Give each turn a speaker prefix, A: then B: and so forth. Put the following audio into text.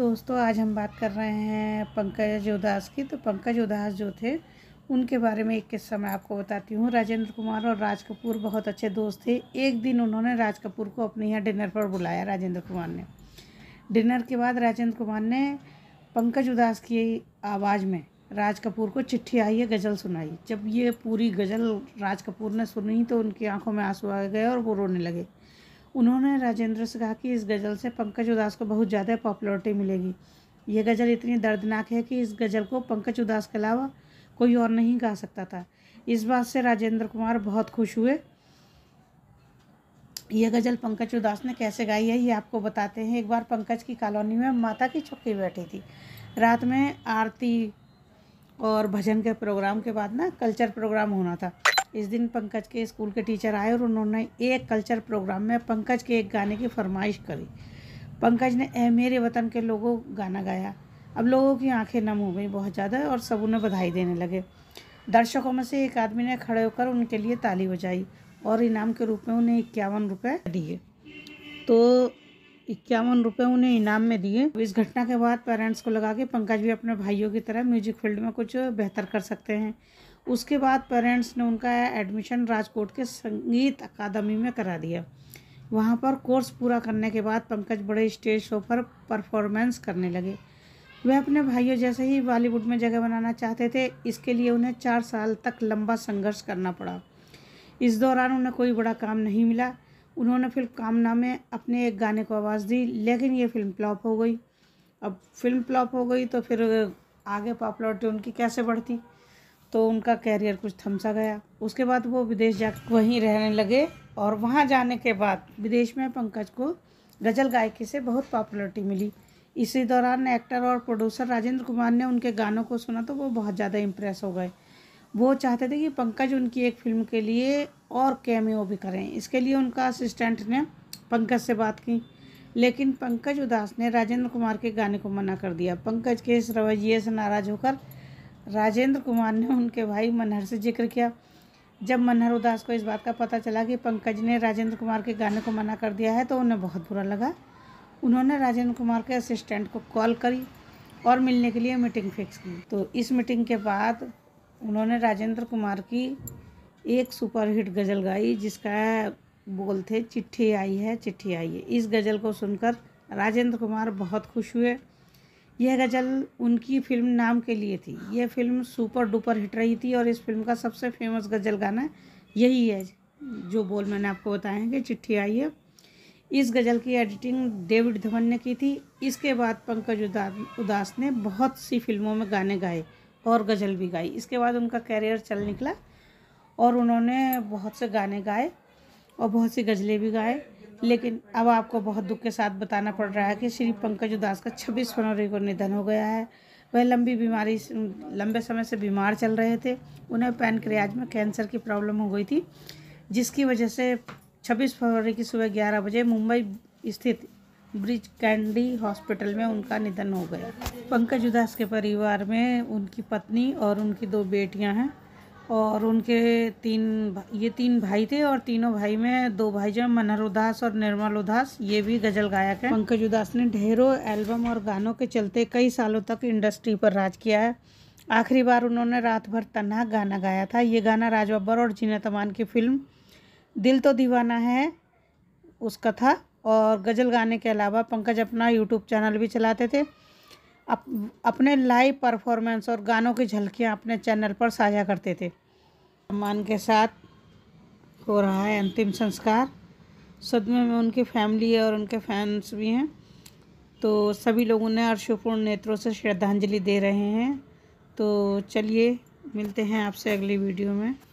A: दोस्तों आज हम बात कर रहे हैं पंकज उदास की तो पंकज उदास जो थे उनके बारे में एक किस्सा मैं आपको बताती हूँ राजेंद्र कुमार और राज कपूर बहुत अच्छे दोस्त थे एक दिन उन्होंने राज कपूर को अपने यहाँ डिनर पर बुलाया राजेंद्र कुमार ने डिनर के बाद राजेंद्र कुमार ने पंकज उदास की आवाज़ में राज कपूर को चिट्ठी आई है गज़ल सुनाई जब ये पूरी गज़ल राज कपूर ने सुनी तो उनकी आंखों में आंसू आ गए और वो रोने लगे उन्होंने राजेंद्र से कहा कि इस गज़ल से पंकज उदास को बहुत ज़्यादा पॉपुलरिटी मिलेगी ये गज़ल इतनी दर्दनाक है कि इस गज़ल को पंकज उदास के अलावा कोई और नहीं गा सकता था इस बात से राजेंद्र कुमार बहुत खुश हुए यह गज़ल पंकज उदास ने कैसे गाई है ये आपको बताते हैं एक बार पंकज की कॉलोनी में माता की छुट्टी बैठी थी रात में आरती और भजन के प्रोग्राम के बाद ना कल्चर प्रोग्राम होना था इस दिन पंकज के स्कूल के टीचर आए और उन्होंने एक कल्चर प्रोग्राम में पंकज के एक गाने की फरमाइश करी पंकज ने ए मेरे वतन के लोगों गाना गाया अब लोगों की आंखें नम हो गई बहुत ज़्यादा और सब उन्हें बधाई देने लगे दर्शकों में से एक आदमी ने खड़े होकर उनके लिए ताली बजाई और इनाम के रूप में उन्हें इक्यावन रुपये दिए तो इक्यावन रुपये उन्हें इनाम में दिए इस घटना के बाद पेरेंट्स को लगा कि पंकज भी अपने भाइयों की तरह म्यूजिक फील्ड में कुछ बेहतर कर सकते हैं उसके बाद पेरेंट्स ने उनका एडमिशन राजकोट के संगीत अकादमी में करा दिया वहाँ पर कोर्स पूरा करने के बाद पंकज बड़े स्टेज शो पर परफॉर्मेंस करने लगे वह अपने भाइयों जैसे ही बॉलीवुड में जगह बनाना चाहते थे इसके लिए उन्हें चार साल तक लंबा संघर्ष करना पड़ा इस दौरान उन्हें कोई बड़ा काम नहीं मिला उन्होंने फिल्म कामना में अपने एक गाने को आवाज़ दी लेकिन ये फिल्म फ्लॉप हो गई अब फिल्म फ्लॉप हो गई तो फिर आगे पॉपुलरिटी उनकी कैसे बढ़ती तो उनका कैरियर कुछ थमसा गया उसके बाद वो विदेश जा वहीं रहने लगे और वहाँ जाने के बाद विदेश में पंकज को गज़ल गायकी से बहुत पॉपुलरिटी मिली इसी दौरान एक्टर और प्रोड्यूसर राजेंद्र कुमार ने उनके गानों को सुना तो वो बहुत ज़्यादा इम्प्रेस हो गए वो चाहते थे कि पंकज उनकी एक फ़िल्म के लिए और कैमियो भी करें इसके लिए उनका असिस्टेंट ने पंकज से बात की लेकिन पंकज उदास ने राजेंद्र कुमार के गाने को मना कर दिया पंकज के इस रवैये से नाराज़ होकर राजेंद्र कुमार ने उनके भाई मनहर से जिक्र किया जब मनहर उदास को इस बात का पता चला कि पंकज ने राजेंद्र कुमार के गाने को मना कर दिया है तो उन्हें बहुत बुरा लगा उन्होंने राजेंद्र कुमार के असिस्टेंट को कॉल करी और मिलने के लिए मीटिंग फिक्स की तो इस मीटिंग के बाद उन्होंने राजेंद्र कुमार की एक सुपरहिट गज़ल गाई जिसका बोल थे चिट्ठी आई है चिट्ठी आई है इस गज़ल को सुनकर राजेंद्र कुमार बहुत खुश हुए यह गज़ल उनकी फ़िल्म नाम के लिए थी यह फ़िल्म सुपर डुपर हिट रही थी और इस फिल्म का सबसे फेमस गज़ल गाना यही है जो बोल मैंने आपको बताया कि चिट्ठी आई है इस गज़ल की एडिटिंग डेविड धवन ने की थी इसके बाद पंकज उदास ने बहुत सी फिल्मों में गाने गाए और गज़ल भी गाई इसके बाद उनका कैरियर चल निकला और उन्होंने बहुत से गाने गाए और बहुत सी गज़लें भी गाए लेकिन अब आपको बहुत दुख के साथ बताना पड़ रहा है कि श्री पंकज उदास का 26 फरवरी को निधन हो गया है वह लंबी बीमारी लंबे समय से बीमार चल रहे थे उन्हें पैनक्रियाज में कैंसर की प्रॉब्लम हो गई थी जिसकी वजह से 26 फरवरी की सुबह 11 बजे मुंबई स्थित ब्रिज कैंडी हॉस्पिटल में उनका निधन हो गया पंकज उदास के परिवार में उनकी पत्नी और उनकी दो बेटियां हैं और उनके तीन ये तीन भाई थे और तीनों भाई में दो भाई जो मनहर उदास और निर्मल उदास ये भी गजल गायक हैं पंकज उदास ने ढेरों एल्बम और गानों के चलते कई सालों तक इंडस्ट्री पर राज किया है आखिरी बार उन्होंने रात भर तन्हा गाना गाया था ये गाना राज बब्बर और जीना तमान की फिल्म दिल तो दीवाना है उसका था और गज़ल गाने के अलावा पंकज अपना यूट्यूब चैनल भी चलाते थे अप, अपने लाइव परफॉर्मेंस और गानों की झलकियाँ अपने चैनल पर साझा करते थे सम्मान के साथ हो रहा है अंतिम संस्कार सदमे में उनकी फैमिली है और उनके फैंस भी हैं तो सभी लोग उन्हें अर्शपूर्ण नेत्रों से श्रद्धांजलि दे रहे हैं तो चलिए मिलते हैं आपसे अगली वीडियो में